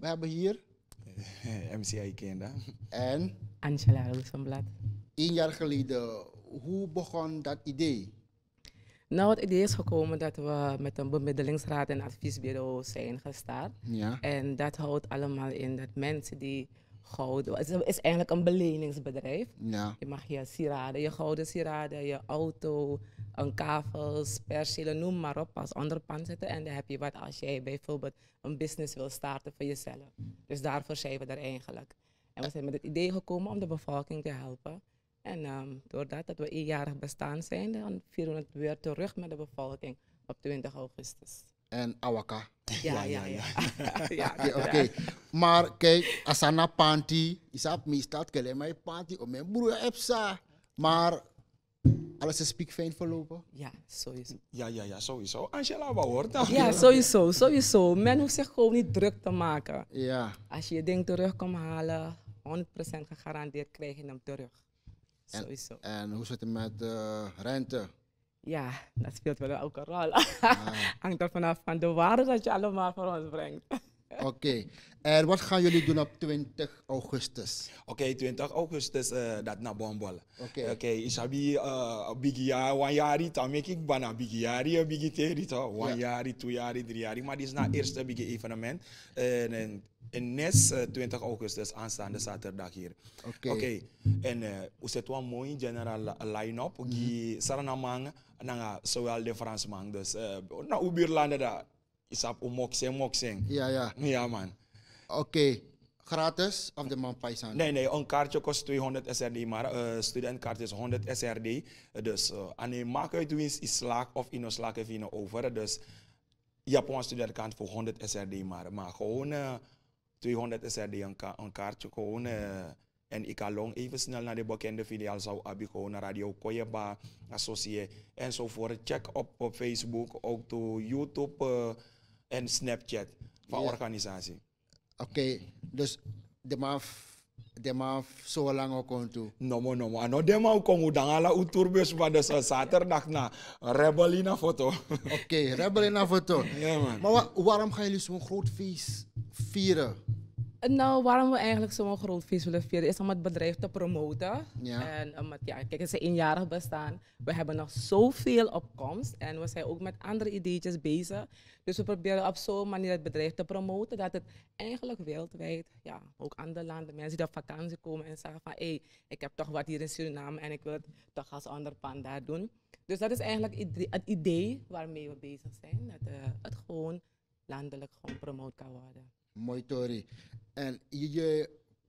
We hebben hier... MCI Kenda. En? Angela Roosenblad. Een jaar geleden, hoe begon dat idee? Nou, het idee is gekomen dat we met een bemiddelingsraad en adviesbureau zijn gestart. Ja. En dat houdt allemaal in dat mensen die goud. Het is eigenlijk een beleningsbedrijf. Ja. Je mag je sieraden, je gouden sieraden, je auto, een kavels, percelen, noem maar op, als andere zitten. zetten. En dan heb je wat als jij bijvoorbeeld een business wil starten voor jezelf. Dus daarvoor zijn we er eigenlijk. En we zijn met het idee gekomen om de bevolking te helpen. En um, doordat dat we eenjarig bestaan zijn, dan vieren we het weer terug met de bevolking op 20 augustus en Awaka. Ja, ja, ja. ja. Oké, okay. maar kijk, Asana Panti, Isap maar een Panti, om oh, mijn broer Epsa. Maar alles is piekfijn verlopen? Ja, sowieso. Ja, ja, ja, sowieso. Angela, wat hoort dat? Ja, sowieso, sowieso. Men hoeft zich gewoon niet druk te maken. Ja. Als je je ding terug kan halen, 100% gegarandeerd krijg je hem terug. sowieso. En hoe zit het met de eh, rente? ja, dat speelt wel ook een rol. Ah. Hangt er vanaf van de waarde dat je allemaal voor ons brengt. Oké. Okay. En wat gaan jullie doen op 20 augustus? Oké, okay, 20 augustus uh, dat na Bombol. Oké. Okay. Oké, een uh, bigia one yari tameki bana bigiari bigi teri jaar, een yari, twee yari, drie yari, maar dit is na nou eerste big evenement en in en nes uh, 20 augustus aanstaande zaterdag hier. Oké. Oké. En uh, eh, we zetten een mooie general line-up die mm -hmm. saranamang nanga eh, zowel de Fransman dus uh, na nou, ubirlanden daar Isap Omokseng, um, Mokseng. Ja, ja. Ja, man. Oké. Okay. Gratis of de man Paisan? Nee, nee, een kaartje kost 200 SRD, maar een eh, studentkaart is 100 SRD. Dus uh, eh, en je uit winst is slaak of in slaak even over. Dus Japan studentkaart voor 100 SRD, maar, maar gewoon 200 eh, SRD een, kaartje. Gewoon, en ik kan lang even snel naar de bekende filiaal zou Abi gewoon naar Radio Koyeba associëren enzovoort. Check op, op Facebook, ook to YouTube en Snapchat van organisatie. Oké, dus de maf de maf zo lang ook komt. toe. No mo no mo. Ano de maaf u dan alle uturbus van de zaterdag na rebelina foto. Oké, okay, rebelina foto. ja man. Maar wa waarom gaan jullie zo'n groot feest vieren? Nou, waarom we eigenlijk zo'n groot feest willen vieren, is om het bedrijf te promoten. Ja. En om ja, kijk, het is een eenjarig bestaan. We hebben nog zoveel komst. en we zijn ook met andere ideetjes bezig. Dus we proberen op zo'n manier het bedrijf te promoten dat het eigenlijk wereldwijd, ja, ook andere landen, mensen die op vakantie komen en zeggen van, hé, hey, ik heb toch wat hier in Suriname en ik wil het toch als ander panda doen. Dus dat is eigenlijk het idee waarmee we bezig zijn, dat uh, het gewoon landelijk gewoon promoot kan worden. Tori. En je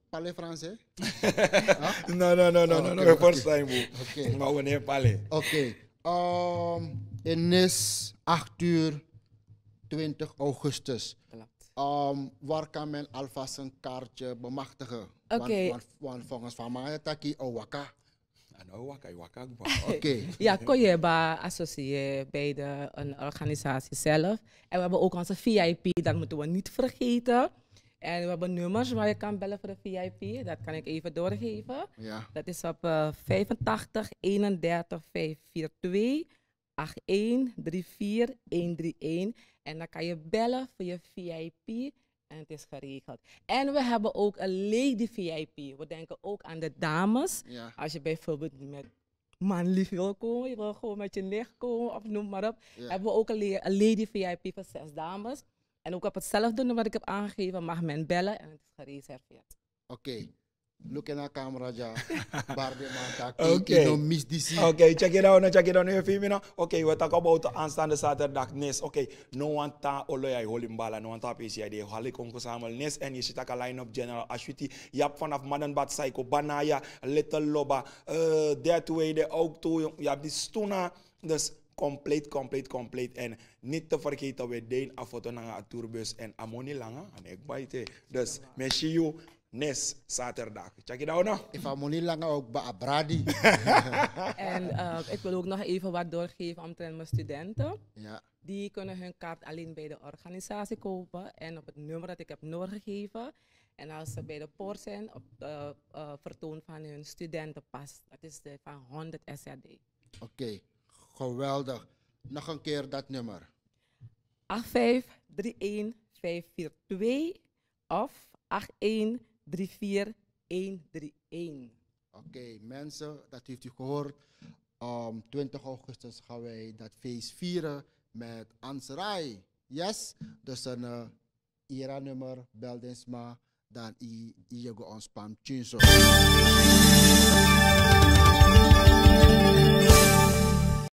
parle français? hè? No, no, no, no, oh, no, no. Okay. First time. Okay. Maar wanneer parle? Oké. Um, nis 8 uur, 20 augustus. Um, waar kan men alvast een kaartje bemachtigen? Oké. Want, want, want volgens Van Maataki Owaka nou Oké. ja, Koyeba associeer bij de, een organisatie zelf. En we hebben ook onze VIP, dat moeten we niet vergeten. En we hebben nummers waar je kan bellen voor de VIP. Dat kan ik even doorgeven. Ja. Dat is op 85 31 542 81 34 131. En dan kan je bellen voor je VIP. En het is geregeld. En we hebben ook een lady VIP. We denken ook aan de dames. Als je bijvoorbeeld met man lief wil komen, je wil gewoon met je licht komen of noem maar op. Hebben we ook een, lady VIP van zes dames. En ook op hetzelfde nummer wat ik heb aangegeven mag men bellen en het is gereserveerd. Oké. Look in that camera, ja. Barbie Oké. okay. You miss this. Okay, check it out, check it out. You feel me Okay, we talk about the aanstaande zaterdag NES. Okay, no one ta oloyai oh, holimbala, no one ta PCI, de halik onkosamel NES. En je ziet ook line-up General Ashwiti. Je hebt vanaf bad Psycho, Banaya, Little Loba, uh, That Way, de Auto. Je hebt die Stuna. Dus compleet, compleet, compleet. En niet te vergeten, we deden een foto naar een tourbus en Amoni Langa. En ik bijte Dus, merci you. Nes zaterdag. Check it out nog? Ik ga niet langer ook bij abradi. en eh, ik wil ook nog even wat doorgeven aan mijn studenten. Ja. Die kunnen hun kaart alleen bij de organisatie kopen en op het nummer dat ik heb doorgegeven. En als ze bij de poort zijn, op de eh, vertoon van hun studentenpas. Dat is de van 100 SRD. Oké, geweldig. Nog een keer dat nummer. 8531542 of 81 34131. Oké, okay, mensen, dat heeft u gehoord. Um, ehm, 20 augustus gaan wij dat feest vieren met Anserai. Yes, dus een uh, eh, IRA-nummer, bel dan i, i, ons pam,